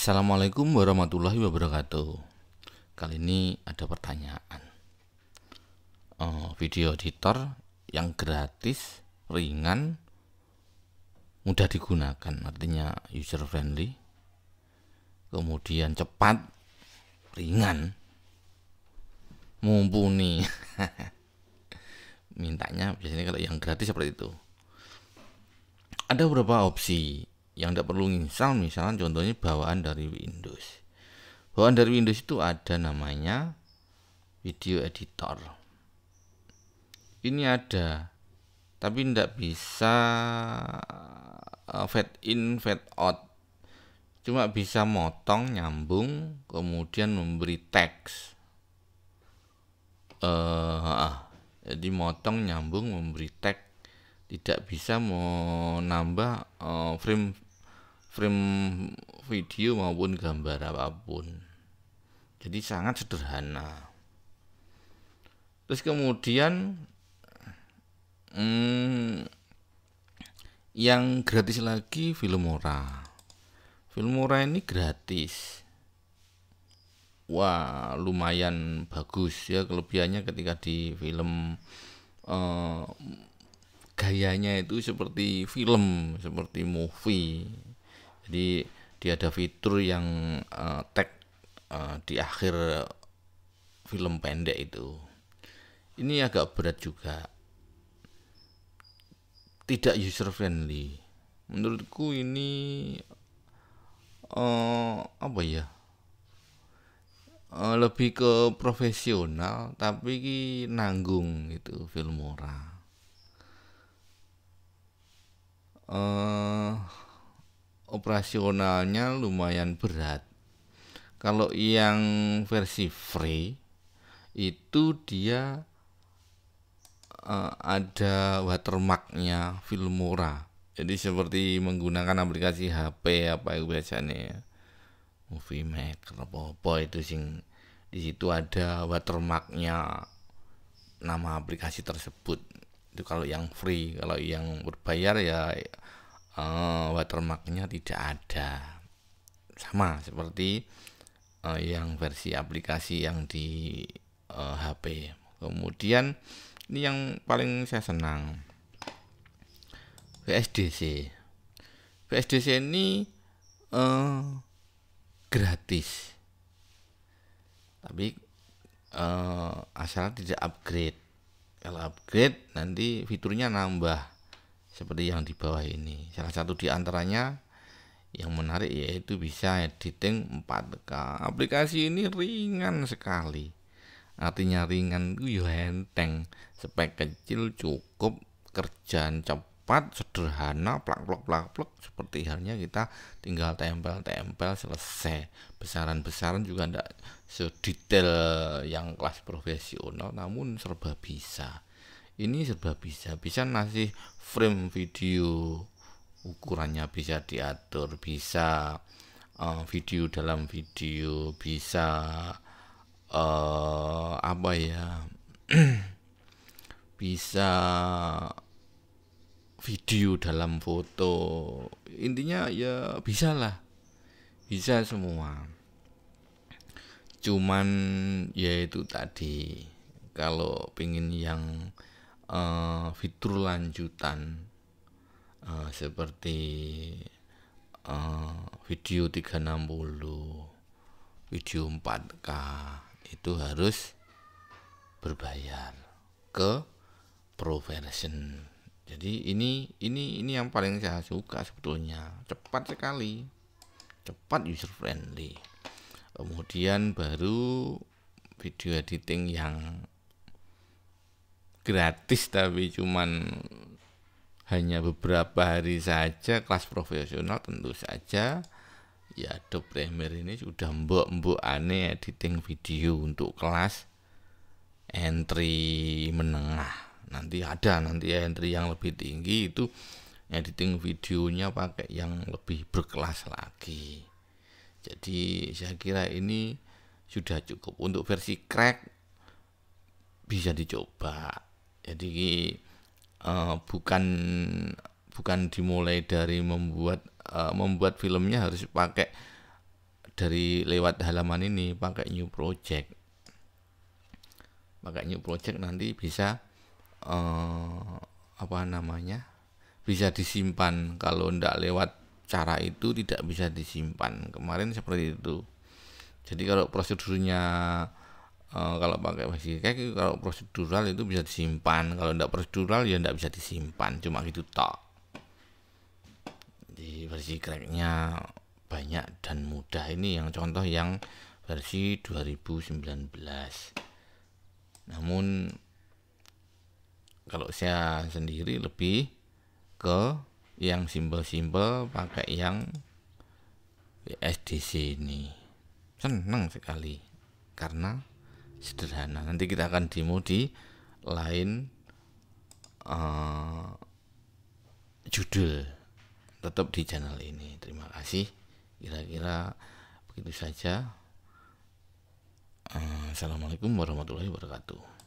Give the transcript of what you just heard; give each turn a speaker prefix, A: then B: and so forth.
A: Assalamualaikum warahmatullahi wabarakatuh. Kali ini ada pertanyaan. Oh, video editor yang gratis, ringan, mudah digunakan, artinya user friendly. Kemudian cepat, ringan, mumpuni. Mintanya biasanya kalau yang gratis seperti itu. Ada beberapa opsi yang tidak perlu install misalnya contohnya bawaan dari Windows bawaan dari Windows itu ada namanya video editor ini ada tapi tidak bisa eh, fade in fade out cuma bisa motong nyambung kemudian memberi teks uh, jadi motong nyambung memberi teks, tidak bisa menambah uh, frame frame video maupun gambar apapun. Jadi sangat sederhana. Terus kemudian hmm, yang gratis lagi Filmora. Filmora ini gratis. Wah, lumayan bagus ya kelebihannya ketika di film eh, gayanya itu seperti film, seperti movie jadi dia ada fitur yang uh, tag uh, di akhir film pendek itu. Ini agak berat juga. Tidak user friendly. Menurutku ini uh, apa ya? lebih ke profesional tapi nanggung itu film ora. Uh, operasionalnya lumayan berat. Kalau yang versi free itu dia uh, ada watermarknya Filmora. Jadi seperti menggunakan aplikasi HP apa yang biasanya ya. Movie Maker apa, apa itu sing di situ ada watermarknya nama aplikasi tersebut. Itu kalau yang free, kalau yang berbayar ya uh, watermarknya tidak ada sama seperti uh, yang versi aplikasi yang di uh, eh, HP kemudian ini yang paling saya senang VSDC VSDC ini uh, gratis tapi uh, asal tidak upgrade kalau upgrade nanti fiturnya nambah seperti yang di bawah ini. Salah satu di antaranya yang menarik yaitu bisa editing 4K. Aplikasi ini ringan sekali. Artinya ringan itu henteng spek kecil cukup, kerjaan cepat, sederhana, plak plak plak plak seperti halnya kita tinggal tempel-tempel selesai. Besaran-besaran juga tidak sedetail yang kelas profesional namun serba bisa ini serba bisa bisa nasi frame video ukurannya bisa diatur bisa uh, video dalam video bisa uh, apa ya bisa video dalam foto intinya ya bisa lah bisa semua cuman yaitu tadi kalau pingin yang uh, fitur lanjutan uh, seperti uh, video 360 video 4K itu harus berbayar ke pro version jadi ini ini ini yang paling saya suka sebetulnya cepat sekali cepat user friendly kemudian baru video editing yang gratis tapi cuman hanya beberapa hari saja kelas profesional tentu saja ya Adobe Premiere ini sudah mbok-mbok aneh editing video untuk kelas entry menengah nanti ada nanti entry yang lebih tinggi itu editing videonya pakai yang lebih berkelas lagi jadi saya kira ini sudah cukup untuk versi crack bisa dicoba jadi uh, bukan bukan dimulai dari membuat uh, membuat filmnya harus pakai dari lewat halaman ini pakai new project pakai new project nanti bisa uh, apa namanya bisa disimpan kalau ndak lewat cara itu tidak bisa disimpan kemarin seperti itu jadi kalau prosedurnya uh, kalau pakai masih kayak gitu, kalau prosedural itu bisa disimpan kalau tidak prosedural ya tidak bisa disimpan cuma gitu tok di versi cracknya banyak dan mudah ini yang contoh yang versi 2019 namun kalau saya sendiri lebih ke yang simple-simple pakai yang SDC ini seneng sekali karena sederhana nanti kita akan demo di lain uh, judul tetap di channel ini terima kasih kira-kira begitu saja uh, assalamualaikum warahmatullahi wabarakatuh